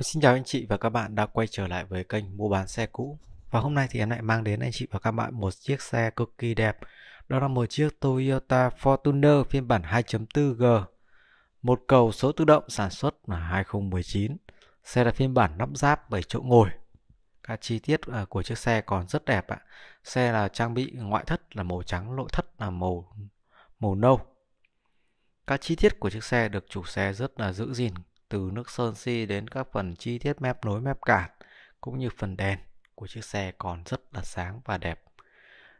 Xin chào anh chị và các bạn đã quay trở lại với kênh mua bán xe cũ Và hôm nay thì em lại mang đến anh chị và các bạn một chiếc xe cực kỳ đẹp Đó là một chiếc Toyota Fortuner phiên bản 2.4G Một cầu số tự động sản xuất là 2019 Xe là phiên bản lắp ráp 7 chỗ ngồi Các chi tiết à, của chiếc xe còn rất đẹp ạ Xe là trang bị ngoại thất là màu trắng, nội thất là màu màu nâu các chi tiết của chiếc xe được chủ xe rất là giữ gìn từ nước sơn si đến các phần chi tiết mép nối mép cản cũng như phần đèn của chiếc xe còn rất là sáng và đẹp.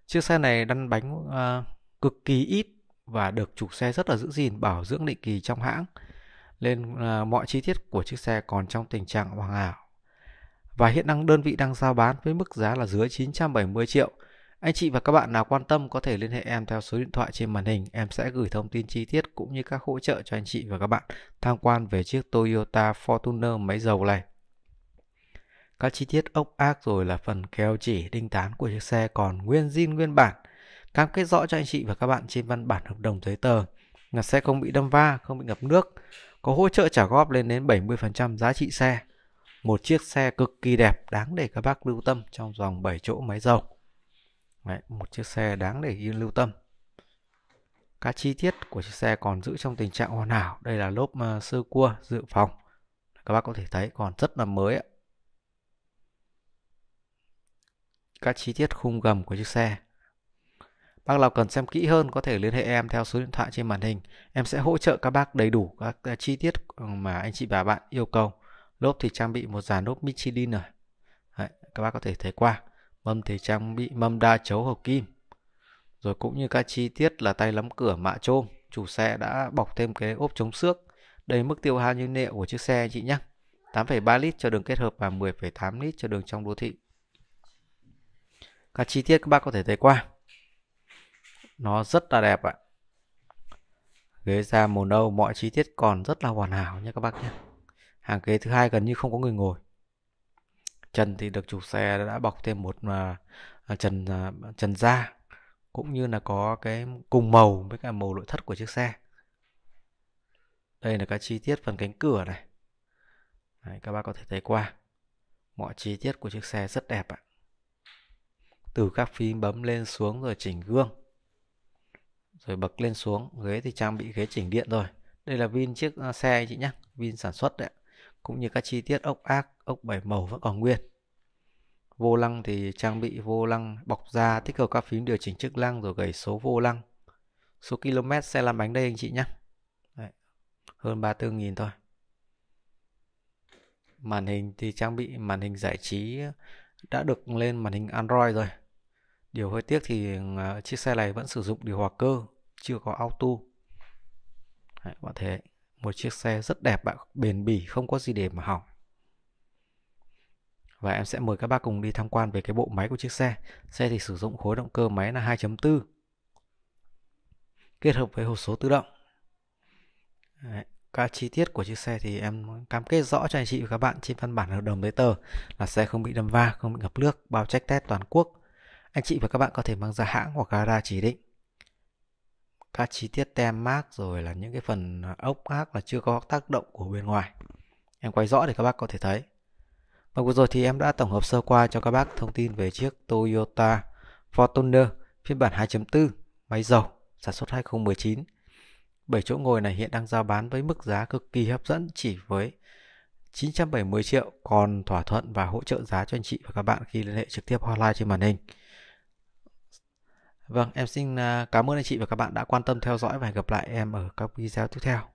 Chiếc xe này lăn bánh uh, cực kỳ ít và được chủ xe rất là giữ gìn bảo dưỡng định kỳ trong hãng nên uh, mọi chi tiết của chiếc xe còn trong tình trạng hoàn hảo. Và hiện đang đơn vị đang giao bán với mức giá là dưới 970 triệu anh chị và các bạn nào quan tâm có thể liên hệ em theo số điện thoại trên màn hình. Em sẽ gửi thông tin chi tiết cũng như các hỗ trợ cho anh chị và các bạn tham quan về chiếc Toyota Fortuner máy dầu này. Các chi tiết ốc ác rồi là phần keo chỉ đinh tán của chiếc xe còn nguyên zin nguyên bản. Cam kết rõ cho anh chị và các bạn trên văn bản hợp đồng giấy tờ là xe không bị đâm va, không bị ngập nước, có hỗ trợ trả góp lên đến 70% giá trị xe. Một chiếc xe cực kỳ đẹp đáng để các bác lưu tâm trong dòng 7 chỗ máy dầu. Đấy, một chiếc xe đáng để yên lưu tâm các chi tiết của chiếc xe còn giữ trong tình trạng hoàn hảo đây là lốp ờ, sơ cua dự phòng các bác có thể thấy còn rất là mới ạ các chi tiết khung gầm của chiếc xe bác nào cần xem kỹ hơn có thể liên hệ em theo số điện thoại trên màn hình em sẽ hỗ trợ các bác đầy đủ các ờ, chi tiết ừ, mà anh chị và bạn yêu cầu lốp thì trang bị một dàn lốp Michelin rồi Đấy, các bác có thể thấy qua mâm thì trang bị mâm đa chấu hợp kim rồi cũng như các chi tiết là tay lắm cửa mạ trôm chủ xe đã bọc thêm cái ốp chống xước đây mức tiêu hao nhiên liệu của chiếc xe anh chị nhé 8,3 lít cho đường kết hợp và 10,8 lít cho đường trong đô thị các chi tiết các bác có thể thấy qua nó rất là đẹp ạ ghế da màu nâu mọi chi tiết còn rất là hoàn hảo nhé các bác nhé hàng ghế thứ hai gần như không có người ngồi trần thì được chủ xe đã bọc thêm một uh, trần uh, trần da cũng như là có cái cùng màu với cả màu nội thất của chiếc xe đây là các chi tiết phần cánh cửa này Đấy, các bác có thể thấy qua mọi chi tiết của chiếc xe rất đẹp ạ từ các phím bấm lên xuống rồi chỉnh gương rồi bật lên xuống ghế thì trang bị ghế chỉnh điện rồi đây là vin chiếc xe chị nhé vin sản xuất đấy cũng như các chi tiết ốc ác ốc bảy màu vẫn còn nguyên vô lăng thì trang bị vô lăng bọc da tích hợp các phím điều chỉnh chức năng rồi gẩy số vô lăng số km xe làm bánh đây anh chị nhé Đấy, hơn 34.000 thôi màn hình thì trang bị màn hình giải trí đã được lên màn hình Android rồi điều hơi tiếc thì à, chiếc xe này vẫn sử dụng điều hòa cơ chưa có auto Đấy, bạn thấy một chiếc xe rất đẹp bạn bền bỉ không có gì để mà hỏng và em sẽ mời các bác cùng đi tham quan về cái bộ máy của chiếc xe. Xe thì sử dụng khối động cơ máy là 2.4 kết hợp với hộp số tự động. Đấy. Các chi tiết của chiếc xe thì em cam kết rõ cho anh chị và các bạn trên văn bản hợp đồng giấy tờ là xe không bị đâm va, không bị ngập nước, bao check test toàn quốc. Anh chị và các bạn có thể mang ra hãng hoặc gara chỉ định. Các chi tiết tem mát rồi là những cái phần ốc ác là chưa có tác động của bên ngoài. Em quay rõ để các bác có thể thấy. Và vừa rồi thì em đã tổng hợp sơ qua cho các bác thông tin về chiếc Toyota Fortuner phiên bản 2.4 máy dầu sản xuất 2019. 7 chỗ ngồi này hiện đang giao bán với mức giá cực kỳ hấp dẫn chỉ với 970 triệu còn thỏa thuận và hỗ trợ giá cho anh chị và các bạn khi liên hệ trực tiếp hotline trên màn hình. Vâng, em xin à, cảm ơn anh chị và các bạn đã quan tâm theo dõi và hẹn gặp lại em ở các video tiếp theo.